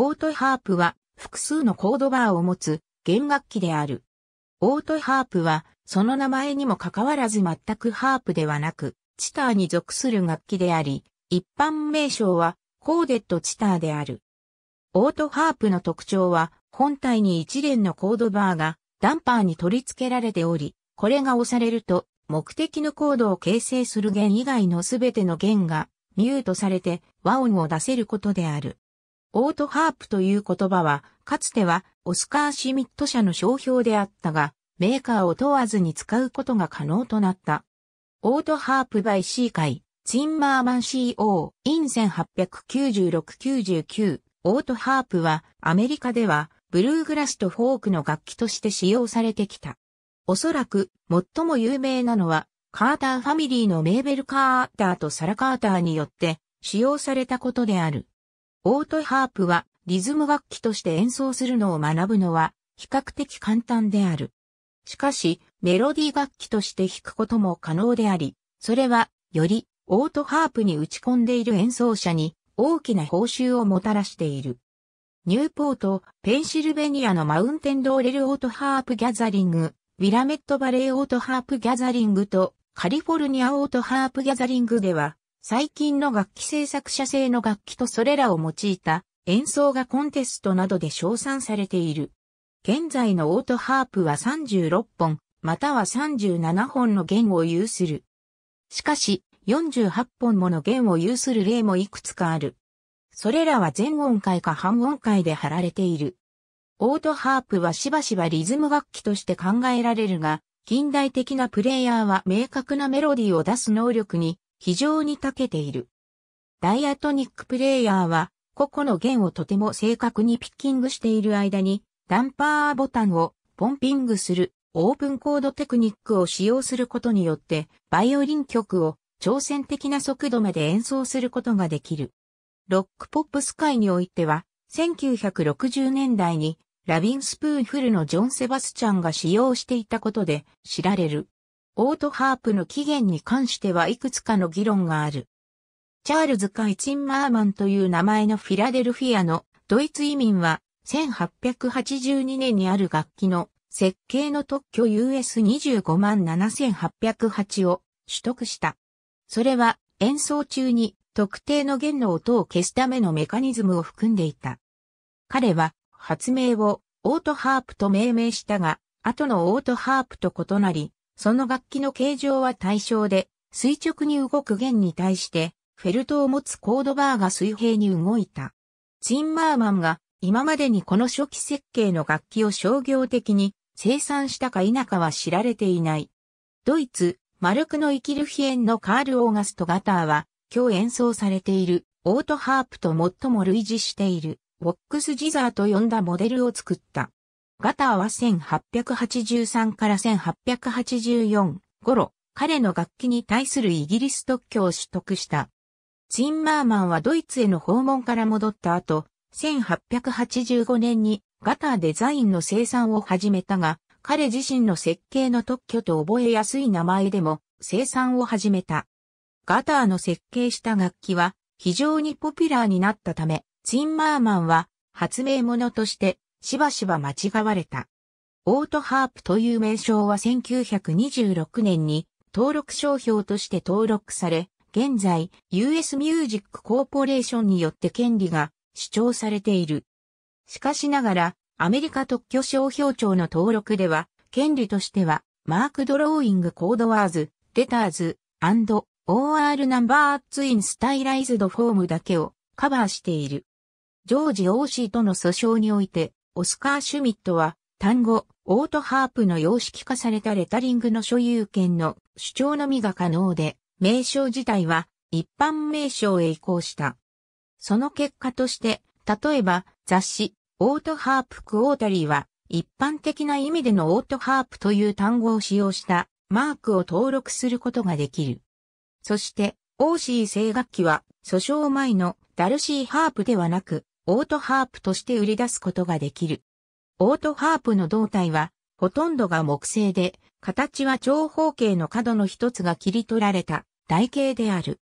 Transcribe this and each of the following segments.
オートハープは複数のコードバーを持つ弦楽器である。オートハープはその名前にもかかわらず全くハープではなく、チターに属する楽器であり、一般名称はコーデットチターである。オートハープの特徴は本体に一連のコードバーがダンパーに取り付けられており、これが押されると目的のコードを形成する弦以外のすべての弦がミュートされて和音を出せることである。オートハープという言葉は、かつてはオスカー・シミット社の商標であったが、メーカーを問わずに使うことが可能となった。オートハープバイ C 会、ツインマーマン CO、イン1896-99、オートハープはアメリカではブルーグラスとフォークの楽器として使用されてきた。おそらく最も有名なのはカーターファミリーのメーベル・カーターとサラ・カーターによって使用されたことである。オートハープはリズム楽器として演奏するのを学ぶのは比較的簡単である。しかし、メロディ楽器として弾くことも可能であり、それはよりオートハープに打ち込んでいる演奏者に大きな報酬をもたらしている。ニューポート、ペンシルベニアのマウンテンドーレルオートハープギャザリング、ウィラメットバレーオートハープギャザリングとカリフォルニアオートハープギャザリングでは最近の楽器制作者製の楽器とそれらを用いた演奏がコンテストなどで賞賛されている。現在のオートハープは36本、または37本の弦を有する。しかし、48本もの弦を有する例もいくつかある。それらは全音階か半音階で貼られている。オートハープはしばしばリズム楽器として考えられるが、近代的なプレイヤーは明確なメロディーを出す能力に非常に長けている。ダイアトニックプレイヤーは、個々の弦をとても正確にピッキングしている間に、ダンパーボタンをポンピングするオープンコードテクニックを使用することによって、バイオリン曲を挑戦的な速度まで演奏することができる。ロックポップス界においては、1960年代にラビンスプーンフルのジョン・セバスチャンが使用していたことで知られる。オートハープの起源に関してはいくつかの議論がある。チャールズ・カイチンマーマンという名前のフィラデルフィアのドイツ移民は1882年にある楽器の設計の特許 US25 万7808を取得した。それは演奏中に特定の弦の音を消すためのメカニズムを含んでいた。彼は発明をオートハープと命名したが、後のオートハープと異なり、その楽器の形状は対称で、垂直に動く弦に対して、フェルトを持つコードバーが水平に動いた。ツインマーマンが今までにこの初期設計の楽器を商業的に生産したか否かは知られていない。ドイツ、マルクのイキルヒエンのカール・オーガスト・ガターは、今日演奏されているオートハープと最も類似している、ボックスジザーと呼んだモデルを作った。ガターは1883から1884頃、彼の楽器に対するイギリス特許を取得した。ツインマーマンはドイツへの訪問から戻った後、1885年にガターデザインの生産を始めたが、彼自身の設計の特許と覚えやすい名前でも生産を始めた。ガターの設計した楽器は非常にポピュラーになったため、ツインマーマンは発明者としてしばしば間違われた。オートハープという名称は1926年に登録商標として登録され、現在 US ミュージックコーポレーションによって権利が主張されている。しかしながら、アメリカ特許商標庁の登録では、権利としては、マークドローイングコードワーズ、レターズ、OR ナンバーツインスタイライズドフォームだけをカバーしている。ジョージ・オーシーとの訴訟において、オスカー・シュミットは、単語、オートハープの様式化されたレタリングの所有権の主張のみが可能で、名称自体は一般名称へ移行した。その結果として、例えば雑誌、オートハープクォータリーは、一般的な意味でのオートハープという単語を使用したマークを登録することができる。そして、オーシー楽器は、訴訟前のダルシーハープではなく、オートハープとして売り出すことができる。オートハープの胴体は、ほとんどが木製で、形は長方形の角の一つが切り取られた台形である。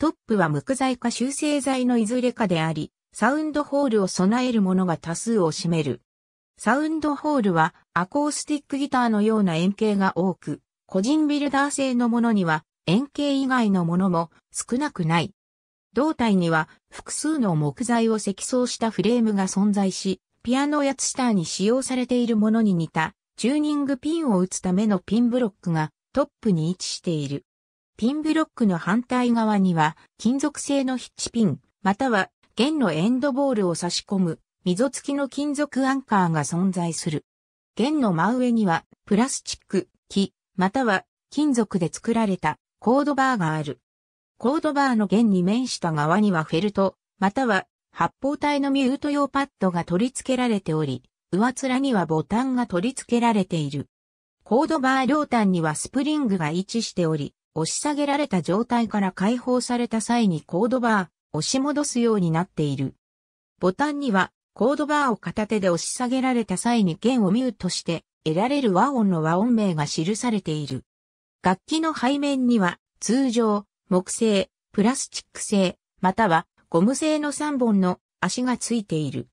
トップは無垢材か修正材のいずれかであり、サウンドホールを備えるものが多数を占める。サウンドホールはアコースティックギターのような円形が多く、個人ビルダー製のものには円形以外のものも少なくない。胴体には複数の木材を積層したフレームが存在し、ピアノやツスターに使用されているものに似た、チューニングピンを打つためのピンブロックがトップに位置している。ピンブロックの反対側には、金属製のヒッチピン、または弦のエンドボールを差し込む、溝付きの金属アンカーが存在する。弦の真上には、プラスチック、木、または金属で作られたコードバーがある。コードバーの弦に面した側にはフェルト、または発泡体のミュート用パッドが取り付けられており、上面にはボタンが取り付けられている。コードバー両端にはスプリングが位置しており、押し下げられた状態から解放された際にコードバー、押し戻すようになっている。ボタンには、コードバーを片手で押し下げられた際に弦をミュートして得られる和音の和音名が記されている。楽器の背面には、通常、木製、プラスチック製、またはゴム製の3本の足がついている。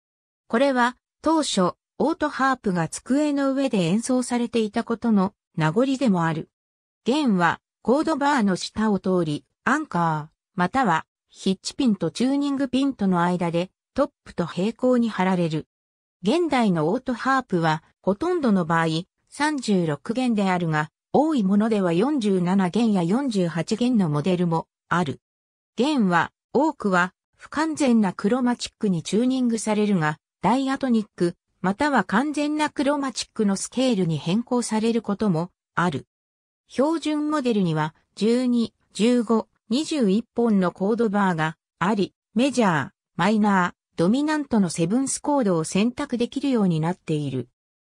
これは当初、オートハープが机の上で演奏されていたことの名残でもある。弦はコードバーの下を通り、アンカー、またはヒッチピンとチューニングピンとの間でトップと平行に貼られる。現代のオートハープはほとんどの場合36弦であるが、多いものでは47弦や48弦のモデルもある。弦は多くは不完全なクロマチックにチューニングされるが、ダイアトニック、または完全なクロマチックのスケールに変更されることもある。標準モデルには12、15、21本のコードバーがあり、メジャー、マイナー、ドミナントのセブンスコードを選択できるようになっている。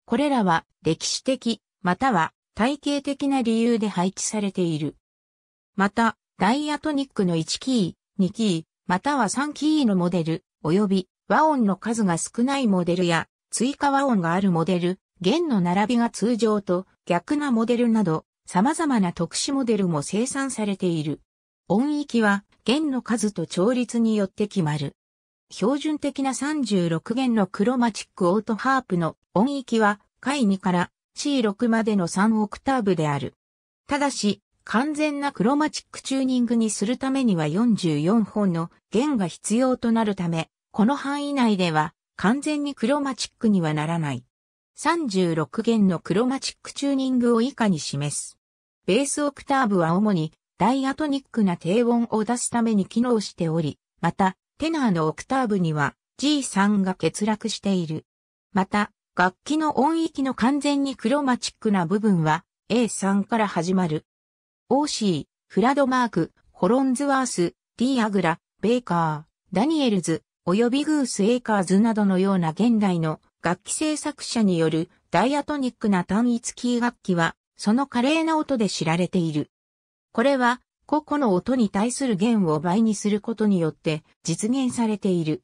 これらは歴史的、または体系的な理由で配置されている。また、ダイアトニックの1キー、2キー、または3キーのモデル、及び和音の数が少ないモデルや、追加和音があるモデル、弦の並びが通常と逆なモデルなど、様々な特殊モデルも生産されている。音域は弦の数と調律によって決まる。標準的な36弦のクロマチックオートハープの音域は回2から C6 までの3オクターブである。ただし、完全なクロマチックチューニングにするためには44本の弦が必要となるため、この範囲内では完全にクロマチックにはならない。36弦のクロマチックチューニングを以下に示す。ベースオクターブは主にダイアトニックな低音を出すために機能しており、また、テナーのオクターブには G3 が欠落している。また、楽器の音域の完全にクロマチックな部分は A3 から始まる。OC、フラドマーク、ホロンズワース、ディアグラ、ベーカー、ダニエルズ、及びグース・エイカーズなどのような現代の楽器制作者によるダイアトニックな単一キー楽器は、その華麗な音で知られている。これは、個々の音に対する弦を倍にすることによって実現されている。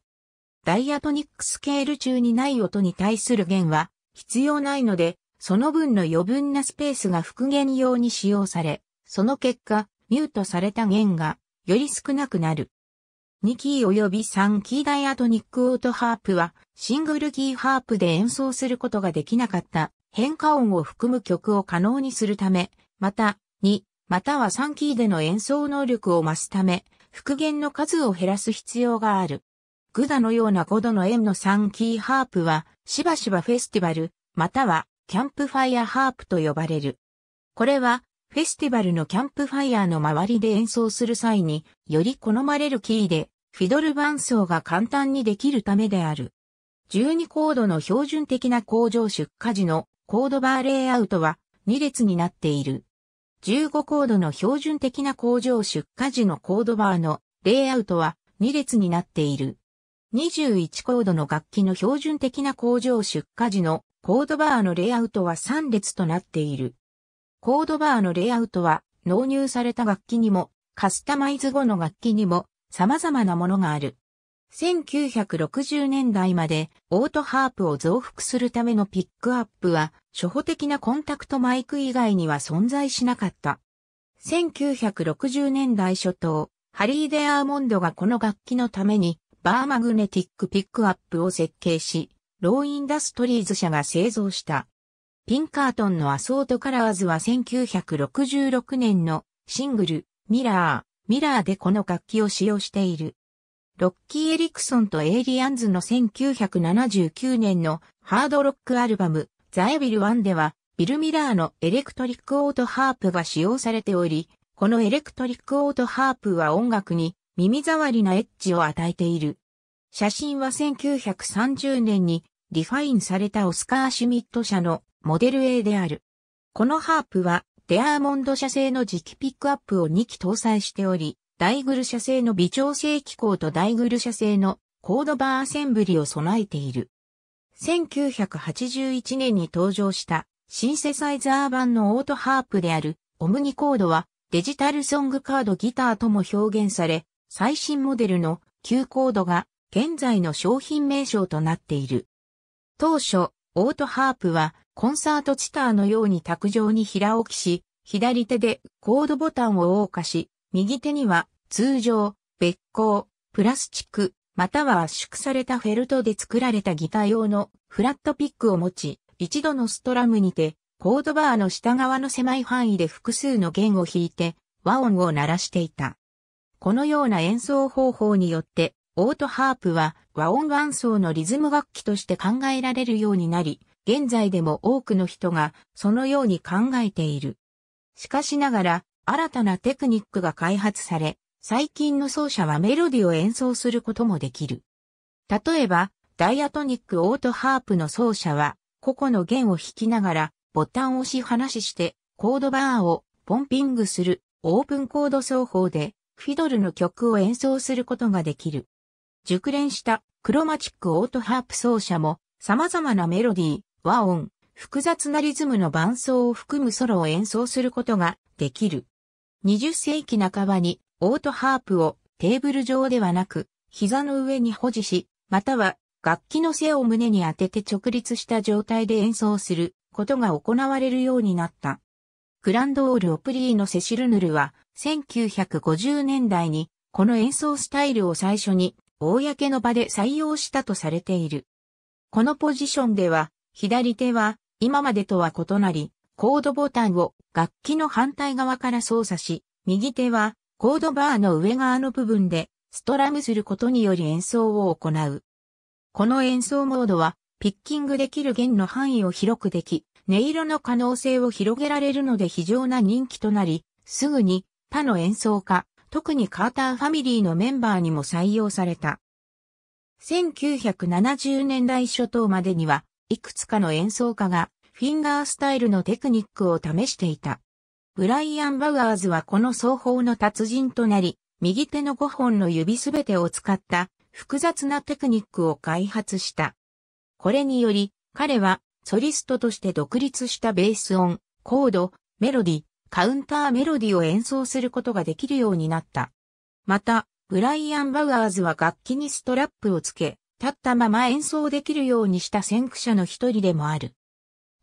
ダイアトニックスケール中にない音に対する弦は必要ないので、その分の余分なスペースが復元用に使用され、その結果、ミュートされた弦がより少なくなる。2キー及び3キーダイアトニックオートハープはシングルキーハープで演奏することができなかった変化音を含む曲を可能にするため、また2または3キーでの演奏能力を増すため、復元の数を減らす必要がある。グダのような5度の円の3キーハープは、しばしばフェスティバル、またはキャンプファイアハープと呼ばれる。これは、フェスティバルのキャンプファイアの周りで演奏する際に、より好まれるキーで、フィドル伴奏が簡単にできるためである。12コードの標準的な工場出荷時のコードバーレイアウトは2列になっている。15コードの標準的な工場出荷時のコードバーのレイアウトは2列になっている。21コードの楽器の標準的な工場出荷時のコードバーのレイアウトは3列となっている。コードバーのレイアウトは納入された楽器にもカスタマイズ後の楽器にも様々なものがある。1960年代までオートハープを増幅するためのピックアップは初歩的なコンタクトマイク以外には存在しなかった。1960年代初頭、ハリー・デ・アーモンドがこの楽器のためにバーマグネティックピックアップを設計し、ローインダストリーズ社が製造した。ピンカートンのアソートカラーズは1966年のシングル、ミラー、ミラーでこの楽器を使用している。ロッキー・エリクソンとエイリアンズの1979年のハードロックアルバム、ザエビル1では、ビル・ミラーのエレクトリックオートハープが使用されており、このエレクトリックオートハープは音楽に耳障りなエッジを与えている。写真は1930年にリファインされたオスカー・シュミット社のモデル A である。このハープはデアーモンド社製の磁気ピックアップを2機搭載しており、ダイグル社製の微調整機構とダイグル社製のコードバーアセンブリを備えている。1981年に登場したシンセサイザー版のオートハープであるオムニコードはデジタルソングカードギターとも表現され、最新モデルの Q コードが現在の商品名称となっている。当初、オートハープはコンサートチターのように卓上に平置きし、左手でコードボタンを謳歌し、右手には通常、別光、プラスチック、または圧縮されたフェルトで作られたギター用のフラットピックを持ち、一度のストラムにて、コードバーの下側の狭い範囲で複数の弦を弾いて、和音を鳴らしていた。このような演奏方法によって、オートハープは和音伴奏のリズム楽器として考えられるようになり、現在でも多くの人がそのように考えている。しかしながら、新たなテクニックが開発され、最近の奏者はメロディを演奏することもできる。例えば、ダイアトニックオートハープの奏者は、個々の弦を弾きながら、ボタンを押し放しして、コードバーをポンピングするオープンコード奏法で、フィドルの曲を演奏することができる。熟練したクロマチックオートハープ奏者も様々なメロディー、和音、複雑なリズムの伴奏を含むソロを演奏することができる。20世紀半ばにオートハープをテーブル上ではなく膝の上に保持し、または楽器の背を胸に当てて直立した状態で演奏することが行われるようになった。グランドオール・オプリーのセシルヌルは、1950年代にこの演奏スタイルを最初に公の場で採用したとされている。このポジションでは左手は今までとは異なりコードボタンを楽器の反対側から操作し、右手はコードバーの上側の部分でストラムすることにより演奏を行う。この演奏モードはピッキングできる弦の範囲を広くでき、音色の可能性を広げられるので非常な人気となり、すぐに他の演奏家、特にカーターファミリーのメンバーにも採用された。1970年代初頭までには、いくつかの演奏家がフィンガースタイルのテクニックを試していた。ブライアン・バウアーズはこの奏法の達人となり、右手の5本の指すべてを使った複雑なテクニックを開発した。これにより、彼はソリストとして独立したベース音、コード、メロディ、カウンターメロディを演奏することができるようになった。また、ブライアン・バウアーズは楽器にストラップをつけ、立ったまま演奏できるようにした先駆者の一人でもある。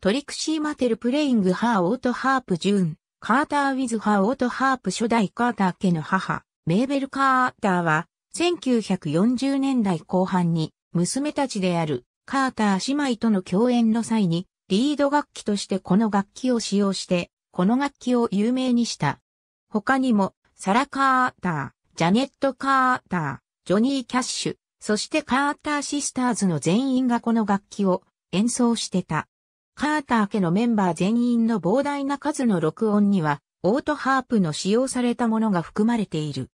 トリクシー・マテル・プレイング・ハー・オート・ハープ・ジューン、カーター・ウィズ・ハー・オート・ハープ初代カーター家の母、メーベル・カーターは、1940年代後半に、娘たちである、カーター姉妹との共演の際に、リード楽器としてこの楽器を使用して、この楽器を有名にした。他にも、サラ・カーター、ジャネット・カーター、ジョニー・キャッシュ、そしてカーター・シスターズの全員がこの楽器を演奏してた。カーター家のメンバー全員の膨大な数の録音には、オートハープの使用されたものが含まれている。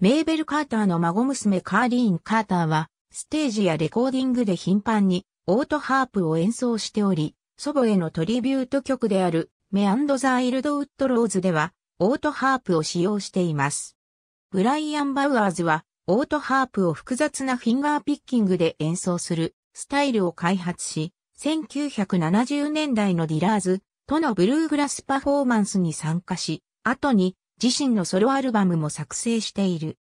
メーベル・カーターの孫娘カーリーン・カーターは、ステージやレコーディングで頻繁にオートハープを演奏しており、祖母へのトリビュート曲であるメアンドザイルドウッドローズでは、オートハープを使用しています。ブライアン・バウアーズは、オートハープを複雑なフィンガーピッキングで演奏するスタイルを開発し、1970年代のディラーズとのブルーグラスパフォーマンスに参加し、後に自身のソロアルバムも作成している。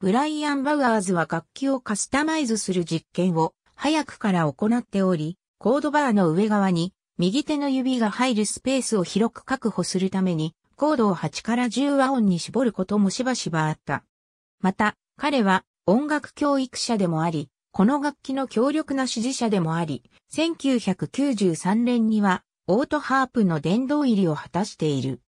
ブライアン・バウアーズは楽器をカスタマイズする実験を早くから行っており、コードバーの上側に右手の指が入るスペースを広く確保するために、コードを8から10和音に絞ることもしばしばあった。また、彼は音楽教育者でもあり、この楽器の強力な支持者でもあり、1993年にはオートハープの殿堂入りを果たしている。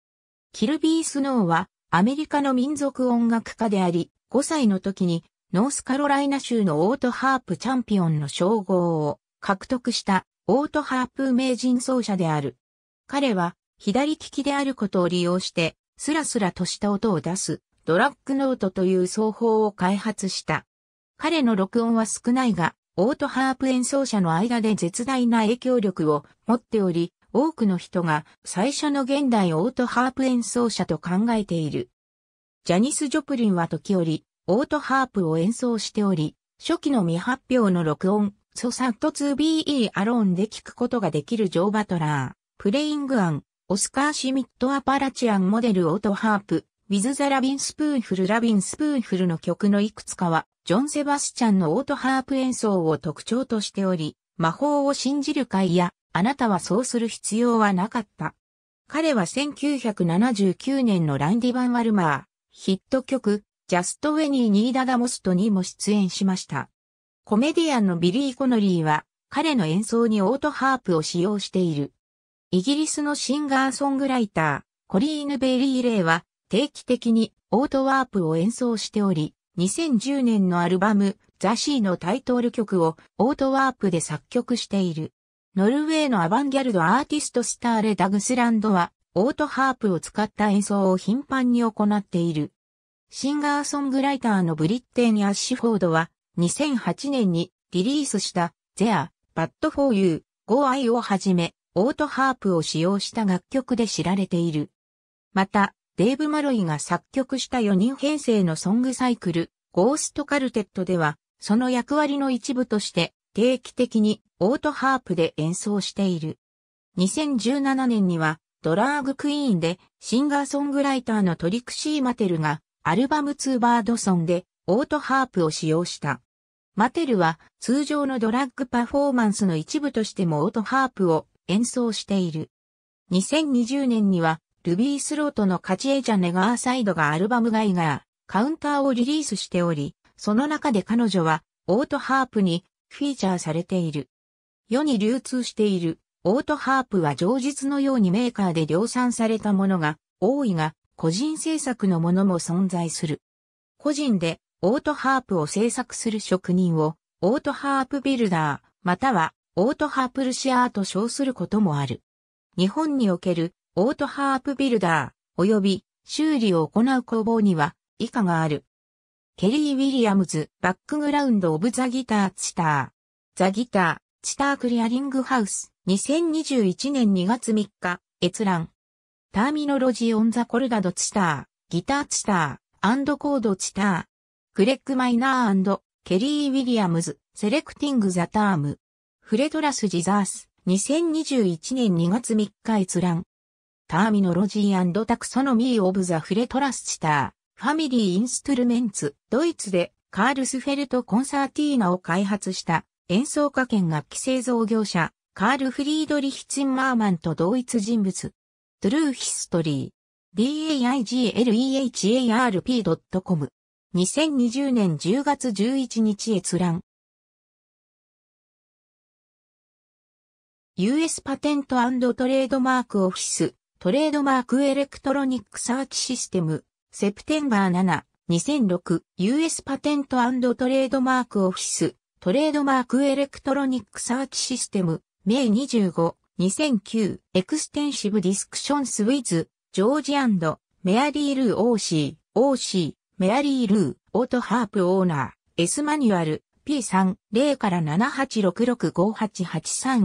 キルビー・スノーはアメリカの民族音楽家であり、5歳の時にノースカロライナ州のオートハープチャンピオンの称号を獲得したオートハープ名人奏者である。彼は左利きであることを利用して、スラスラとした音を出す、ドラッグノートという奏法を開発した。彼の録音は少ないが、オートハープ演奏者の間で絶大な影響力を持っており、多くの人が最初の現代オートハープ演奏者と考えている。ジャニス・ジョプリンは時折、オートハープを演奏しており、初期の未発表の録音、ソサット 2BE アローンで聞くことができるジョー・バトラー、プレイングアン、オスカー・シミット・アパラチアンモデル・オート・ハープ、ウィズ・ザ・ラビン・スプーンフル・ラビン・スプーンフルの曲のいくつかは、ジョン・セバスチャンのオート・ハープ演奏を特徴としており、魔法を信じる会や、あなたはそうする必要はなかった。彼は1979年のランディ・バン・ワルマー、ヒット曲、ジャスト・ウェニー・ニーダ・ダモストにも出演しました。コメディアンのビリー・コノリーは、彼の演奏にオートハープを使用している。イギリスのシンガーソングライター、コリーヌ・ベリー・レイは、定期的にオートワープを演奏しており、2010年のアルバム、ザ・シーのタイトル曲をオートワープで作曲している。ノルウェーのアバンギャルドアーティストスターレ・ダグスランドは、オートハープを使った演奏を頻繁に行っている。シンガーソングライターのブリッテーニ・アッシュフォードは、2008年にリリースした There, Bad for You, Go I をはじめ、オートハープを使用した楽曲で知られている。また、デーブ・マロイが作曲した4人編成のソングサイクル、ゴーストカルテットでは、その役割の一部として定期的にオートハープで演奏している。2017年にはドラーグクイーンでシンガーソングライターのトリクシー・マテルがアルバム2バードソンでオートハープを使用した。マテルは通常のドラッグパフォーマンスの一部としてもオートハープを演奏している。2020年にはルビースロートのカチエジャネガーサイドがアルバムガイガー、カウンターをリリースしており、その中で彼女はオートハープにフィーチャーされている。世に流通しているオートハープは常日のようにメーカーで量産されたものが多いが、個人制作のものも存在する。個人でオートハープを制作する職人を、オートハープビルダー、または、オートハープルシアーと称することもある。日本における、オートハープビルダー、及び、修理を行う工房には、以下がある。ケリー・ウィリアムズ、バックグラウンド・オブ・ザ・ギター・チター。ザ・ギター、チター・クリアリング・ハウス、2021年2月3日、閲覧。ターミノロジー・オン・ザ・コルダド・チター、ギター・チター、アンド・コード・チター。クレック・マイナーケリー・ウィリアムズ、セレクティング・ザ・ターム。フレドラス・ジザース、2021年2月3日閲覧。ターミノロジータクソノミー・オブ・ザ・フレトラス・チター、ファミリー・インストゥルメンツ、ドイツで、カールスフェルト・コンサーティーナを開発した、演奏家兼楽器製造業者、カール・フリードリヒ・ツンマーマンと同一人物。トゥルー・ヒストリー。daiglehar.p.com 2020年10月11日閲覧。US パテントトレードマークオフィス、トレードマークエレクトロニックサーチシステム、セプテンバー7、2006、US パテントトレードマークオフィス、トレードマークエレクトロニックサーチシステム、メイ25、2009、エクステンシブディスクションスウィズ、ジョージメアリール OC、OC、メアリー・ルー、オートハープオーナー、S マニュアル、P3、0から7 8 6 6 5 8 8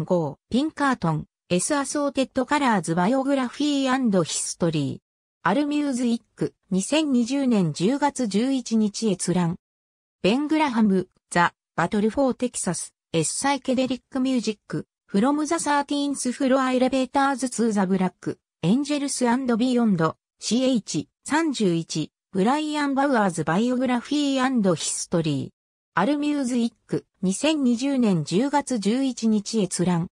3 5ピンカートン、S アソーテッドカラーズバイオグラフィーヒストリー。アルミューズイック、2020年10月11日閲覧。ベン・グラハム、ザ・バトル・フォー・テキサス、S サイケデリック・ミュージック、フロム・ザ・サーティーンス・フロア・エレベーターズ・ツー・ザ・ブラック、エンジェルス・ビヨンド、CH、31、ブライアン・バウアーズ・バイオグラフィーヒストリー。アルミューズ・イック、2020年10月11日閲覧。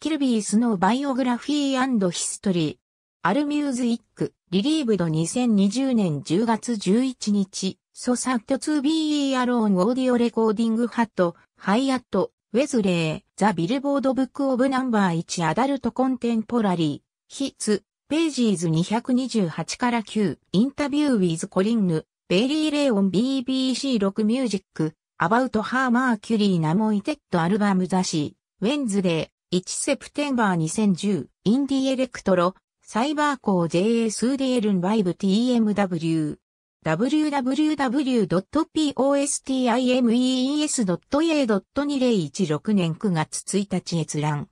キルビー・スノー・バイオグラフィーヒストリー。アルミューズ・イック、リリーブド2020年10月11日。ソサット 2BE アローン・オーディオ・レコーディング・ハット、ハイアット、ウェズレー、ザ・ビルボード・ブック・オブ・ナンバー1アダルト・コンテンポラリー、ヒッツ、ページーズ228から9、インタビューウィズコリンヌ、ベイリー・レオン BBC6 ミュージック、アバウト・ハー・マーキュリー・ナモイテッド・アルバム・ザ・シー、ウェンズデー、1セプテンバー2010、インディ・エレクトロ、サイバーコー JA スーディエルン・バイブ TMW。www.postimees.a.2016 年9月1日閲覧。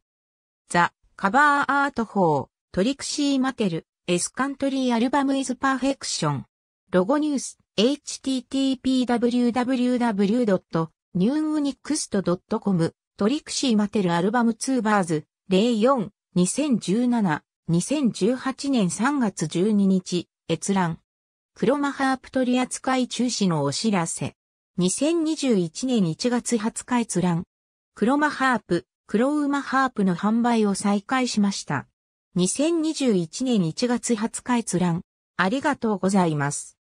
ザ・カバーアート法。トリクシー・マテル、エスカントリー・アルバム・イズ・パーフェクション。ロゴニュース、http://www.newunnext.com、トリクシー・マテル・アルバム・ツーバーズ、04、2017、2018年3月12日、閲覧。クロマハープ取扱い中止のお知らせ。2021年1月20日閲覧。クロマハープ、クロウマハープの販売を再開しました。2021年1月20日閲覧。ありがとうございます。